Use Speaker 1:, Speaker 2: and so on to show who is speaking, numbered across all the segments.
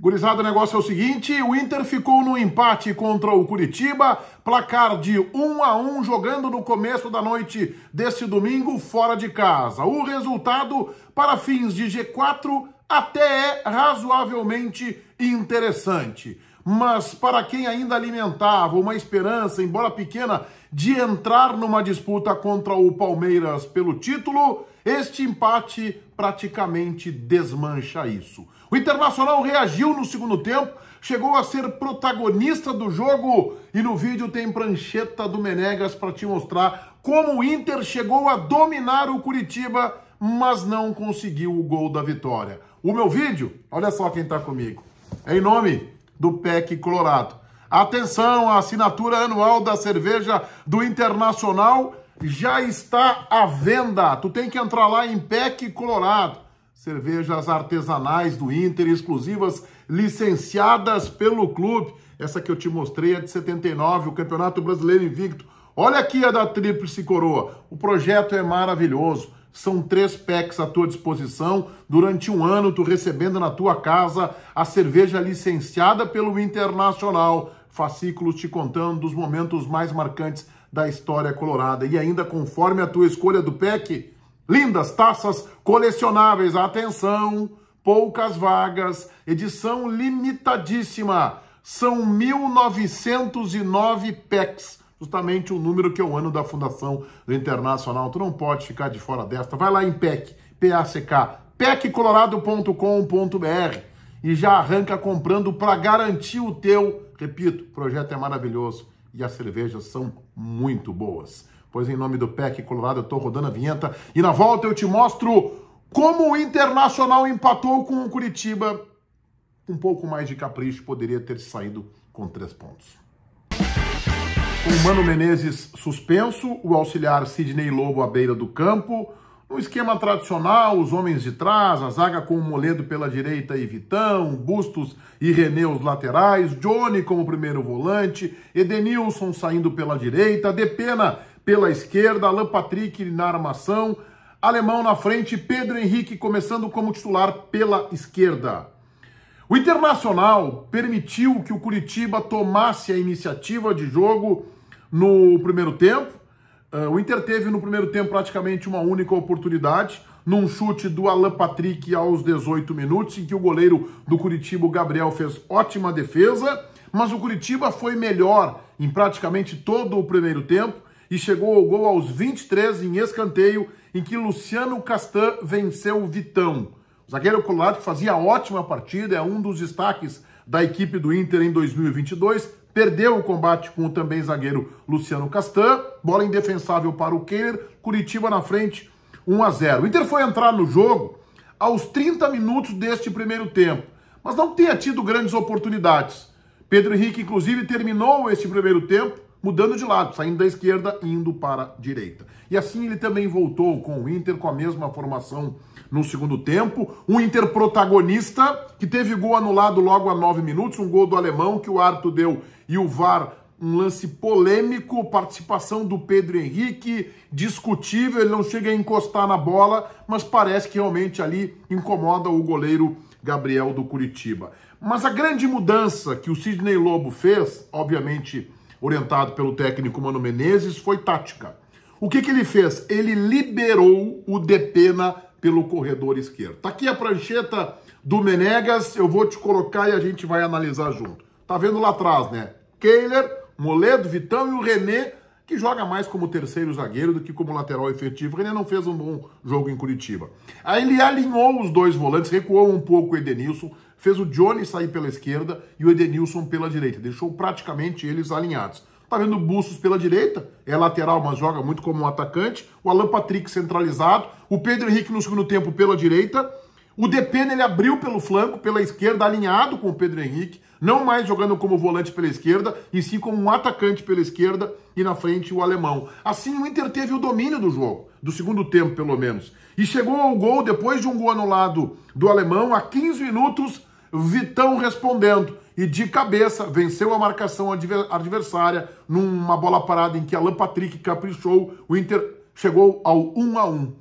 Speaker 1: Gurizada, o negócio é o seguinte, o Inter ficou no empate contra o Curitiba, placar de 1 a 1 jogando no começo da noite deste domingo fora de casa. O resultado para fins de G4 até é razoavelmente interessante mas para quem ainda alimentava uma esperança, embora pequena, de entrar numa disputa contra o Palmeiras pelo título, este empate praticamente desmancha isso. O Internacional reagiu no segundo tempo, chegou a ser protagonista do jogo e no vídeo tem prancheta do Menegas para te mostrar como o Inter chegou a dominar o Curitiba, mas não conseguiu o gol da vitória. O meu vídeo, olha só quem está comigo, é em nome do PEC Colorado. Atenção, a assinatura anual da cerveja do Internacional já está à venda. Tu tem que entrar lá em PEC Colorado. Cervejas artesanais do Inter, exclusivas, licenciadas pelo clube. Essa que eu te mostrei é de 79, o Campeonato Brasileiro Invicto. Olha aqui a da Tríplice Coroa. O projeto é maravilhoso. São três packs à tua disposição. Durante um ano, tu recebendo na tua casa a cerveja licenciada pelo Internacional. Fascículos te contando dos momentos mais marcantes da história colorada. E ainda conforme a tua escolha do PEC, lindas taças colecionáveis. Atenção, poucas vagas, edição limitadíssima. São 1.909 PECs justamente o número que é o ano da fundação do Internacional. Tu não pode ficar de fora desta. Vai lá em PEC, k peccolorado.com.br e já arranca comprando para garantir o teu. Repito, o projeto é maravilhoso e as cervejas são muito boas. Pois em nome do PEC Colorado, eu estou rodando a vinheta e na volta eu te mostro como o Internacional empatou com o Curitiba. Um pouco mais de capricho poderia ter saído com três pontos. o Mano Menezes suspenso, o auxiliar Sidney Lobo à beira do campo, no esquema tradicional, os homens de trás, a zaga com o Moledo pela direita e Vitão, Bustos e René os laterais, Johnny como primeiro volante, Edenilson saindo pela direita, Depena pela esquerda, Alan Patrick na armação, Alemão na frente, Pedro Henrique começando como titular pela esquerda. O Internacional permitiu que o Curitiba tomasse a iniciativa de jogo no primeiro tempo, ah, o Inter teve no primeiro tempo praticamente uma única oportunidade, num chute do Alan Patrick aos 18 minutos, em que o goleiro do Curitiba, o Gabriel, fez ótima defesa, mas o Curitiba foi melhor em praticamente todo o primeiro tempo e chegou ao gol aos 23 em escanteio, em que Luciano Castan venceu o Vitão. O zagueiro colorado que fazia ótima partida, é um dos destaques da equipe do Inter em 2022, Perdeu o combate com o também zagueiro Luciano Castan. Bola indefensável para o Kehler. Curitiba na frente, 1 a 0. O Inter foi entrar no jogo aos 30 minutos deste primeiro tempo, mas não tinha tido grandes oportunidades. Pedro Henrique, inclusive, terminou este primeiro tempo mudando de lado, saindo da esquerda indo para a direita. E assim ele também voltou com o Inter com a mesma formação no segundo tempo. Um Inter protagonista que teve gol anulado logo a nove minutos, um gol do alemão que o Arthur deu e o VAR um lance polêmico, participação do Pedro Henrique, discutível, ele não chega a encostar na bola, mas parece que realmente ali incomoda o goleiro Gabriel do Curitiba. Mas a grande mudança que o Sidney Lobo fez, obviamente orientado pelo técnico Mano Menezes, foi tática. O que, que ele fez? Ele liberou o Depena pelo corredor esquerdo. Tá aqui a prancheta do Menegas, eu vou te colocar e a gente vai analisar junto. Tá vendo lá atrás, né? Kehler, Moledo, Vitão e o René, que joga mais como terceiro zagueiro do que como lateral efetivo. O René não fez um bom jogo em Curitiba. Aí ele alinhou os dois volantes, recuou um pouco o Edenilson, fez o Johnny sair pela esquerda e o Edenilson pela direita. Deixou praticamente eles alinhados. Tá vendo o Bussos pela direita, é lateral, mas joga muito como um atacante. O Alan Patrick centralizado. O Pedro Henrique no segundo tempo pela direita. O Depena ele abriu pelo flanco, pela esquerda, alinhado com o Pedro Henrique, não mais jogando como volante pela esquerda, e sim como um atacante pela esquerda e na frente o alemão. Assim o Inter teve o domínio do jogo, do segundo tempo pelo menos. E chegou ao gol depois de um gol anulado do alemão a 15 minutos Vitão respondendo e de cabeça venceu a marcação adversária numa bola parada em que Alan Patrick caprichou. O Inter chegou ao 1 a 1.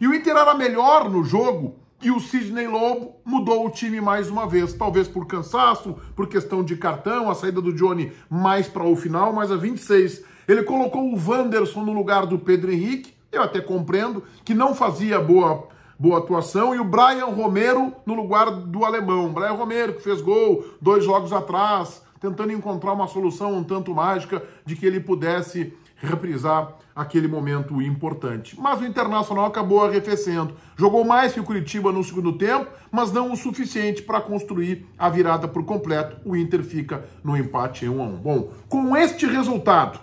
Speaker 1: E o Inter era melhor no jogo e o Sidney Lobo mudou o time mais uma vez, talvez por cansaço, por questão de cartão, a saída do Johnny mais para o final, mas a 26 ele colocou o Wanderson no lugar do Pedro Henrique. Eu até compreendo que não fazia boa boa atuação. E o Brian Romero no lugar do alemão. Brian Romero, que fez gol dois jogos atrás, tentando encontrar uma solução um tanto mágica de que ele pudesse reprisar aquele momento importante. Mas o Internacional acabou arrefecendo. Jogou mais que o Curitiba no segundo tempo, mas não o suficiente para construir a virada por completo. O Inter fica no empate em 1 a 1. Bom, com este resultado,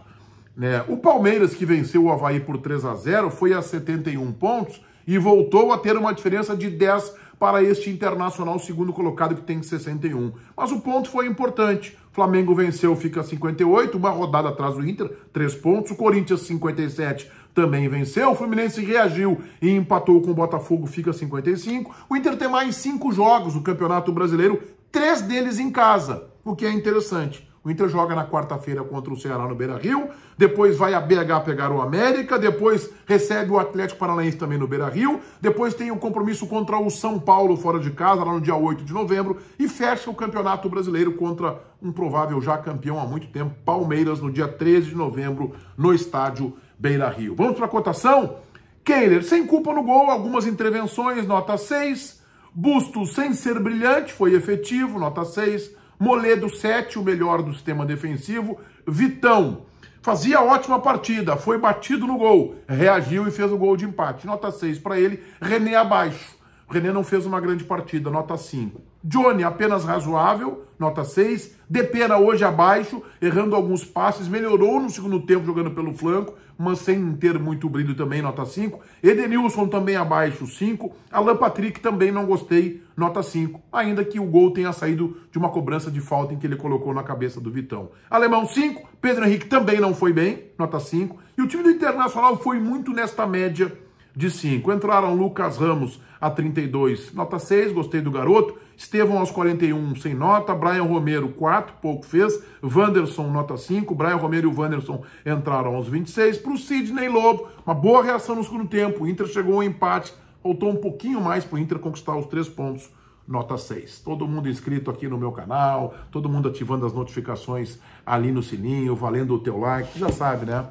Speaker 1: né, o Palmeiras que venceu o Havaí por 3 a 0 foi a 71 pontos e voltou a ter uma diferença de 10 para este internacional segundo colocado que tem 61. Mas o ponto foi importante. Flamengo venceu, fica 58, uma rodada atrás do Inter, 3 pontos. O Corinthians 57 também venceu. O Fluminense reagiu e empatou com o Botafogo, fica 55. O Inter tem mais 5 jogos no Campeonato Brasileiro, três deles em casa, o que é interessante. O Inter joga na quarta-feira contra o Ceará no Beira-Rio, depois vai a BH pegar o América, depois recebe o Atlético Paranaense também no Beira-Rio, depois tem o um compromisso contra o São Paulo fora de casa, lá no dia 8 de novembro, e fecha o Campeonato Brasileiro contra um provável já campeão há muito tempo, Palmeiras, no dia 13 de novembro, no estádio Beira-Rio. Vamos para a cotação? Kehler, sem culpa no gol, algumas intervenções, nota 6. Bustos, sem ser brilhante, foi efetivo, nota 6. Moledo 7, o melhor do sistema defensivo. Vitão fazia ótima partida, foi batido no gol, reagiu e fez o gol de empate. Nota 6 para ele. René abaixo. O René não fez uma grande partida, nota 5. Johnny, apenas razoável, nota 6. Depena hoje abaixo, errando alguns passes, melhorou no segundo tempo jogando pelo flanco, mas sem ter muito brilho também, nota 5. Edenilson também abaixo, 5. Alan Patrick também não gostei, nota 5. Ainda que o gol tenha saído de uma cobrança de falta em que ele colocou na cabeça do Vitão. Alemão, 5. Pedro Henrique também não foi bem, nota 5. E o time do Internacional foi muito nesta média de 5. Entraram Lucas Ramos a 32, nota 6, gostei do garoto. Estevão aos 41, sem nota. Brian Romero, 4, pouco fez. Wanderson, nota 5. Brian Romero e o Wanderson entraram aos 26. Para o Sidney Lobo, uma boa reação no segundo tempo. O Inter chegou ao empate. Faltou um pouquinho mais para o Inter conquistar os três pontos nota 6. Todo mundo inscrito aqui no meu canal, todo mundo ativando as notificações ali no sininho, valendo o teu like, já sabe, né?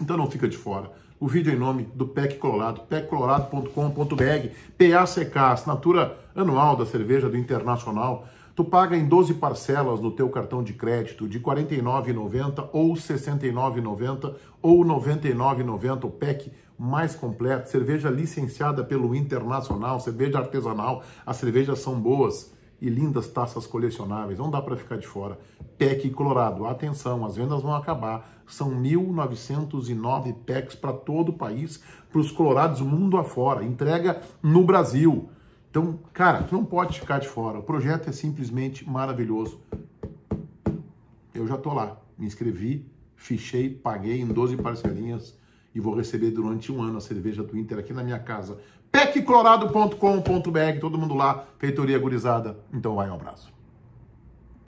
Speaker 1: Então não fica de fora o vídeo em nome do PEC Colorado, peccolorado.com.br, PACK, assinatura anual da cerveja do Internacional. Tu paga em 12 parcelas no teu cartão de crédito de R$ 49,90 ou R$ 69,90 ou R$ 99,90, o PEC mais completo, cerveja licenciada pelo Internacional, cerveja artesanal, as cervejas são boas e lindas taças colecionáveis, não dá para ficar de fora. PEC Colorado, atenção, as vendas vão acabar. São 1.909 PECs para todo o país, para os colorados mundo afora. Entrega no Brasil. Então, cara, tu não pode ficar de fora. O projeto é simplesmente maravilhoso. Eu já tô lá, me inscrevi, fichei, paguei em 12 parcelinhas e vou receber durante um ano a cerveja do Inter aqui na minha casa peccolorado.com.br todo mundo lá, feitoria gurizada. Então vai, um abraço.